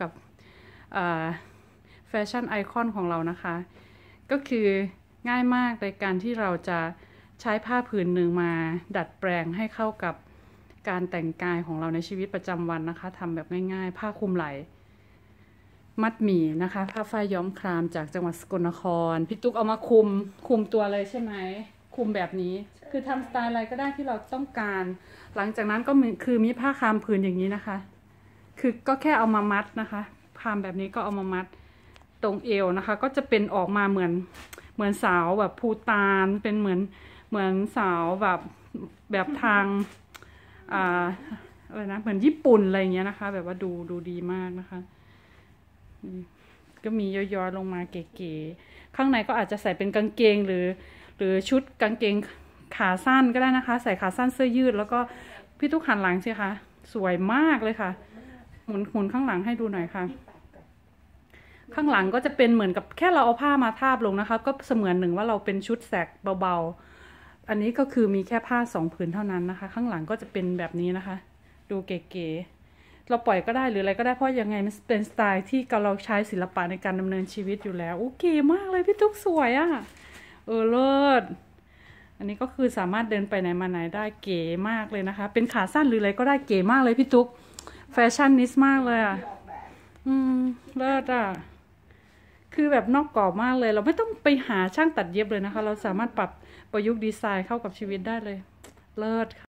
กับแฟชั่นไอคอนของเรานะคะ ก็คือง่ายมากในการที่เราจะใช้ผ้าผืนหนึ่งมา ดัดแปลงให้เข้ากับการแต่งกายของเราในชีวิตประจำวันนะคะทำแบบง่าย ๆ ผ้าคลุมไหล มัดหมี่นะคะ ผ้าฝ้ายย้อมครามจากจังหวัดสกลนคร พี่ตุ๊กเอามาคลุมคลุมตัวเลยใช่ไหมคลุมแบบนี้ คือทำสไตล์อะไรก็ได้ที่เราต้องการ หลังจากนั้นก็คือมีผ้าคามผืนอย่างนี้นะคะคือก็แค่เอามามัดนะคะพามแบบนี้ก็เอามามัดตรงเอวนะคะ ก็จะเป็นออกมาเหมือนเหมือนสาวแบบภูตานเป็นเหมือนเหมือนสาวแบบแบบทางอ่าอะไรนะเหมือนญี่ปุ่นอะไรเงี้ยนะคะแบบว่าดูดูดีมากนะคะ ก็มีย้อยๆลงมาเก๋ๆข้างในก็อาจจะใส่เป็นกางเกงหรือ หรือชุดกางเกง ขาสั้นก็ได้นะคะ ใส่ขาสั้นเสื้อยืด แล้วก็พี่ทุกหันหลังสิคะสวยมากเลยค่ะหมุนหมุนข้างหลังให้ดูหน่อยค่ะ ข้างหลังก็จะเป็นเหมือนกับแค่เราเอาผ้ามาทาบลงนะคะ ก็เสมือนหนึ่งว่าเราเป็นชุดแสกเบาๆ อันนี้ก็คือมีแค่ผ้าสองผืนเท่านั้นนะคะ ข้างหลังก็จะเป็นแบบนี้นะคะ ดูเก๋ๆเราปล่อยก็ได้ หรืออะไรก็ได้เพราะยังไงมันเป็นสไตล์ ที่เราใช้ศิลปะในการดำเนินชีวิตอยู่แล้วโอเคมากเลยพี่ตุ๊กสวยอะ่ะเออเลิศอันนี้ก็คือสามารถเดินไปไหนมาไหนได้เก๋มากเลยนะคะ เป็นขาสั้นหรืออะไรก็ได้เก๋มากเลยพี่ตุ๊กแฟชั่นนิสมากเลยอ่ะ อืม เลิศอ่ะ คือแบบนอกกรอบมากเลย เราไม่ต้องไปหาช่างตัดเย็บเลยนะคะ เราสามารถปรับประยุกต์ดีไซน์เข้ากับชีวิตได้เลย เลิศค่ะ